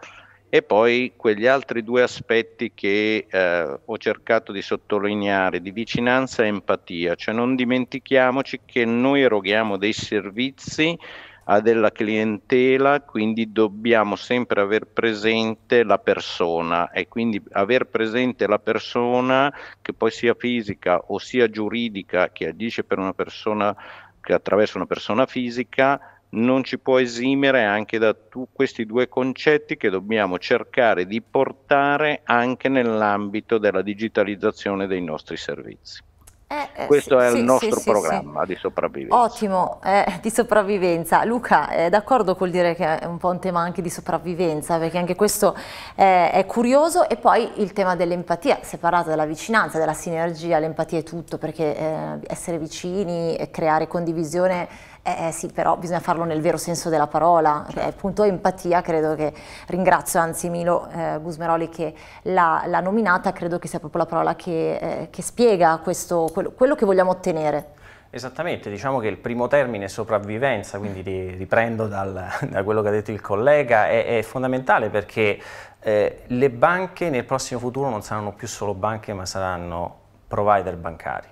e poi quegli altri due aspetti che eh, ho cercato di sottolineare, di vicinanza e empatia, cioè non dimentichiamoci che noi eroghiamo dei servizi a della clientela, quindi dobbiamo sempre aver presente la persona e quindi aver presente la persona che poi sia fisica o sia giuridica che agisce per una persona che attraverso una persona fisica non ci può esimere anche da tu, questi due concetti che dobbiamo cercare di portare anche nell'ambito della digitalizzazione dei nostri servizi. Eh, eh, Questo sì, è il sì, nostro sì, programma di sopravvivenza. Ottimo, eh, di sopravvivenza. Luca, è eh, d'accordo col dire che è un po' un tema anche di sopravvivenza, perché anche questo eh, è curioso. E poi il tema dell'empatia, separato dalla vicinanza, della sinergia, l'empatia è tutto, perché eh, essere vicini, e creare condivisione eh, eh sì, però bisogna farlo nel vero senso della parola, cioè, certo. appunto empatia, credo che ringrazio anzi Milo eh, Gusmeroli che l'ha nominata, credo che sia proprio la parola che, eh, che spiega questo, quello, quello che vogliamo ottenere. Esattamente, diciamo che il primo termine sopravvivenza, quindi riprendo dal, da quello che ha detto il collega, è, è fondamentale perché eh, le banche nel prossimo futuro non saranno più solo banche ma saranno provider bancari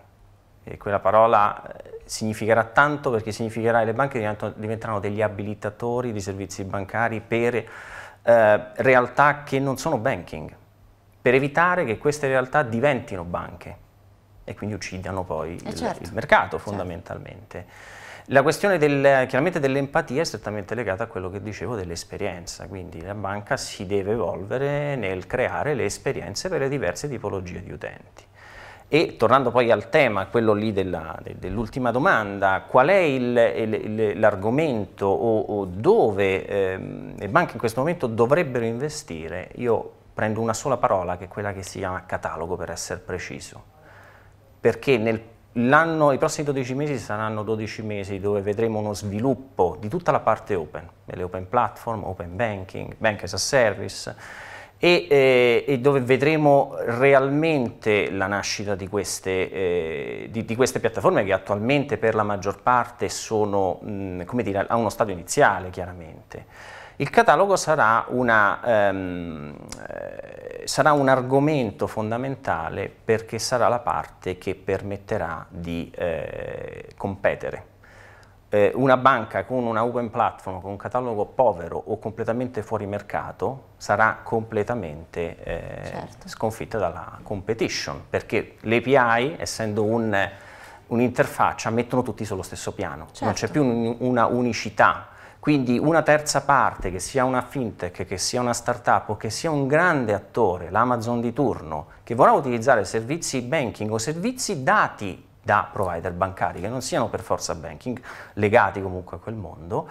eh, quella parola eh, significherà tanto perché significherà che le banche diventeranno degli abilitatori di servizi bancari per eh, realtà che non sono banking, per evitare che queste realtà diventino banche e quindi uccidano poi eh, il, certo. il, mercato certo. fondamentalmente. Certo. La questione del, dell'empatia è strettamente legata a quello che dicevo dell'esperienza, quindi la banca si deve evolvere nel creare le esperienze per le diverse tipologie di utenti. E tornando poi al tema, quello lì dell'ultima domanda, qual è l'argomento o, o, dove ehm, le banche in questo momento dovrebbero investire? Io prendo una sola parola che è quella che si chiama catalogo per essere preciso, perché nel i prossimi 12 mesi saranno 12 mesi dove vedremo uno sviluppo di tutta la parte open, delle open platform, open banking, bank as a service, e, eh, e, dove vedremo realmente la nascita di queste, eh, di, di queste, piattaforme che attualmente per la maggior parte sono mh, dire, a uno stato iniziale chiaramente. Il catalogo sarà, una, ehm, eh, sarà, un argomento fondamentale perché sarà la parte che permetterà di eh, competere eh, una banca con una open platform, con un catalogo povero o completamente fuori mercato, sarà completamente eh, certo. sconfitta dalla competition, perché l'API, essendo un, un'interfaccia, mettono tutti sullo stesso piano, certo. non c'è certo. più un, una unicità. Quindi una terza parte, che sia una fintech, che sia una startup o che sia un grande attore, l'Amazon di turno, che vorrà utilizzare servizi banking o servizi dati da provider bancari che non siano per forza banking, legati comunque a quel mondo,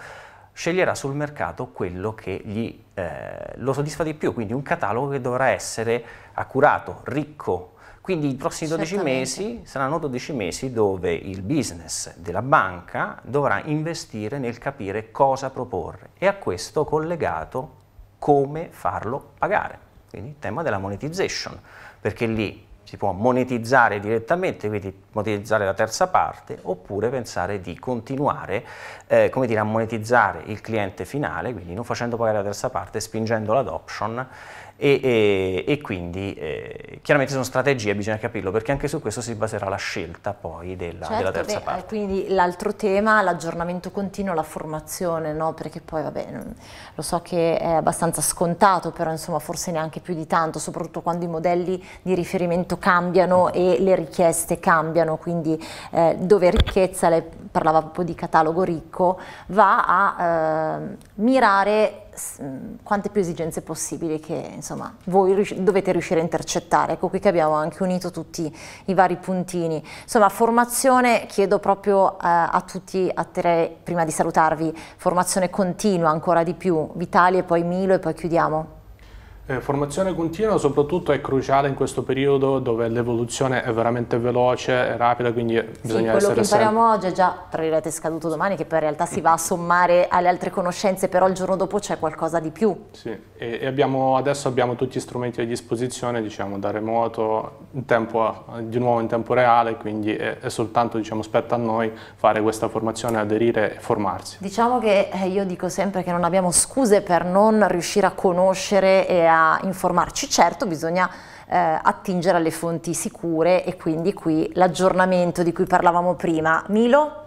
sceglierà sul mercato quello che gli, eh, lo soddisfa di più, quindi un catalogo che dovrà essere accurato, ricco. Quindi i prossimi 12 mesi saranno 12 mesi dove il business della banca dovrà investire nel capire cosa proporre e a questo collegato come farlo pagare, quindi il tema della monetization, perché lì si può monetizzare direttamente, quindi monetizzare la terza parte, oppure pensare di continuare eh, dire, a monetizzare il cliente finale, quindi non facendo pagare la terza parte, spingendo l'adoption e, e, e quindi eh, chiaramente sono strategie, bisogna capirlo, perché anche su questo si baserà la scelta poi della, certo, della terza beh, parte. Quindi l'altro tema, l'aggiornamento continuo, la formazione, no? perché poi vabbè, lo so che è abbastanza scontato, però insomma forse neanche più di tanto, soprattutto quando i modelli di riferimento cambiano e le richieste cambiano, quindi eh, dove ricchezza, lei parlava proprio di catalogo ricco, va a eh, mirare Mm, quante più esigenze possibili che insomma, voi rius dovete riuscire a intercettare. Ecco qui che abbiamo anche unito tutti i vari puntini. Insomma, formazione chiedo proprio eh, a tutti, a te prima di salutarvi, formazione continua ancora di più, Vitali e poi Milo e poi chiudiamo. Eh, formazione continua soprattutto è cruciale in questo periodo dove l'evoluzione è veramente veloce, e rapida, quindi bisogna quello essere quello che impariamo oggi è già, tra virgolette, scaduto domani, che poi in realtà si va a sommare alle altre conoscenze, però il giorno dopo c'è qualcosa di più. Sì, e, abbiamo, adesso abbiamo tutti gli strumenti a disposizione, diciamo, da remoto, tempo, di nuovo in tempo reale, quindi è, è soltanto, diciamo, spetta a noi fare questa formazione, aderire e formarsi. Diciamo che eh, io dico sempre che non abbiamo scuse per non riuscire a conoscere e a a informarci, certo bisogna eh, attingere alle fonti sicure e quindi qui l'aggiornamento di cui parlavamo prima. Milo?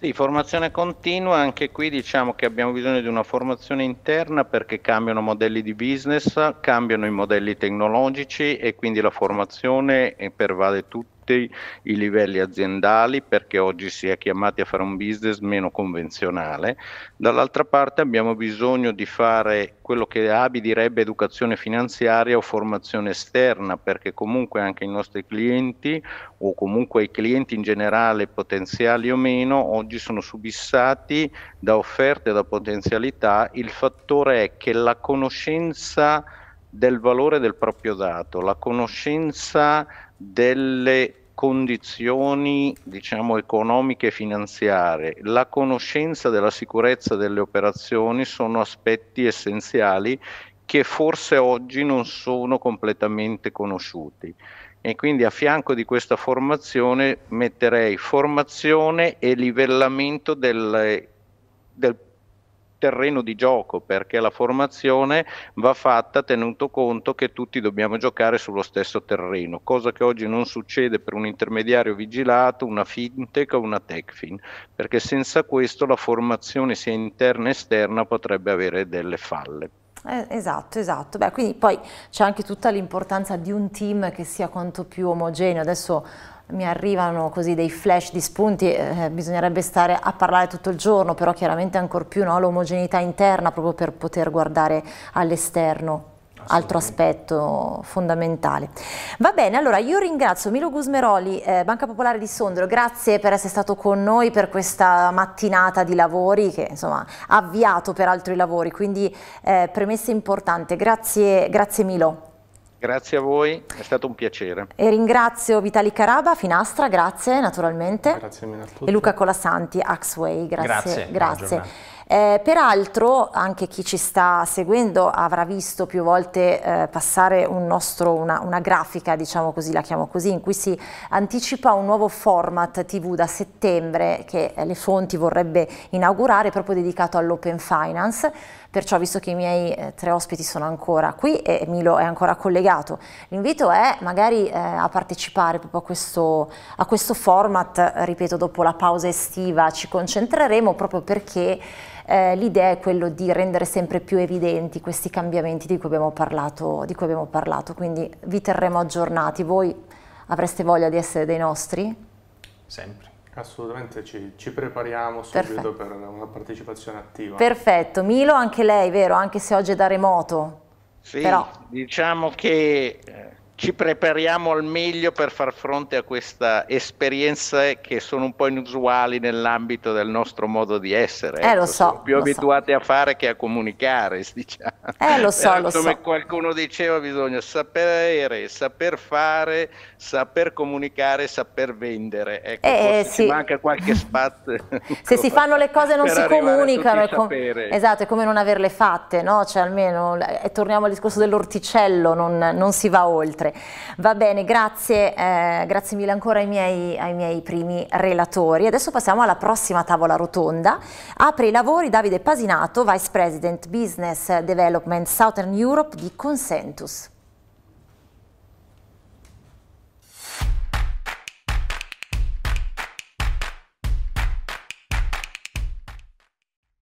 Sì, formazione continua, anche qui diciamo che abbiamo bisogno di una formazione interna perché cambiano modelli di business, cambiano i modelli tecnologici e quindi la formazione eh, pervade tutto tutti i livelli aziendali perché oggi si è chiamati a fare un business meno convenzionale, dall'altra parte abbiamo bisogno di fare quello che ABI direbbe educazione finanziaria o formazione esterna perché comunque anche i nostri clienti o comunque i clienti in generale potenziali o meno oggi sono subissati da offerte, da potenzialità, il fattore è che la conoscenza del valore del proprio dato, la conoscenza delle condizioni diciamo, economiche e finanziarie, la conoscenza della sicurezza delle operazioni sono aspetti essenziali che forse oggi non sono completamente conosciuti. E quindi a fianco di questa formazione metterei formazione e livellamento delle, del terreno di gioco perché la formazione va fatta tenuto conto che tutti dobbiamo giocare sullo stesso terreno, cosa che oggi non succede per un intermediario vigilato, una fintech o una techfin, perché senza questo la formazione sia interna che esterna potrebbe avere delle falle. Eh, esatto, esatto. Beh, quindi poi c'è anche tutta l'importanza di un team che sia quanto più omogeneo. Adesso mi arrivano così dei flash di spunti, eh, eh bisognerebbe stare a parlare tutto il giorno, però chiaramente ancor più no, l'omogeneità interna proprio per poter guardare all'esterno altro aspetto fondamentale. Va bene, allora io ringrazio Milo Gusmeroli, eh, Banca Popolare di Sondrio, grazie per essere stato con noi per questa mattinata di lavori che insomma ha avviato peraltro i lavori, quindi eh, premessa importante, grazie, grazie Milo. Grazie a voi, è stato un piacere. E ringrazio Vitali Caraba, Finastra, grazie naturalmente. Grazie mille a tutti. E Luca Colasanti, Axway, grazie. Grazie. grazie. Eh, peraltro anche chi ci sta seguendo avrà visto più volte eh, passare un nostro, una, una, grafica, diciamo così, la chiamo così, in cui si anticipa un nuovo format TV da settembre che eh, Le Fonti vorrebbe inaugurare proprio dedicato all'open finance. Perciò, visto che i miei eh, tre ospiti sono ancora qui e Milo è ancora collegato, l'invito è magari eh, a partecipare proprio a questo, a questo format, ripeto, dopo la pausa estiva ci concentreremo proprio perché eh, l'idea è quello di rendere sempre più evidenti questi cambiamenti di cui, parlato, di cui abbiamo parlato, quindi vi terremo aggiornati. Voi avreste voglia di essere dei nostri? Sempre. Assolutamente, ci, ci prepariamo subito Perfetto. per una partecipazione attiva. Perfetto, Milo anche lei, vero? Anche se oggi è da remoto. Sì, Però... diciamo che eh, ci prepariamo al meglio per far fronte a queste esperienze che sono un po' inusuali nell'ambito del nostro modo di essere. Eh, lo ecco, so. Siamo più lo abituati so. a fare che a comunicare, diciamo. Eh, lo so, lo so. come qualcuno diceva, bisogna sapere, saper fare, saper comunicare, saper vendere. Ecco, eh, eh sì. manca qualche spazio. Se si fanno le cose non si comunicano. È com esatto, è come non averle fatte, no? Cioè almeno, eh, torniamo al discorso dell'orticello, non, non si va oltre sempre. Va bene, grazie, eh, grazie mille ancora ai miei, ai miei, primi relatori. Adesso passiamo alla prossima tavola rotonda. Apre i lavori Davide Pasinato, Vice President Business Development Southern Europe di Consentus.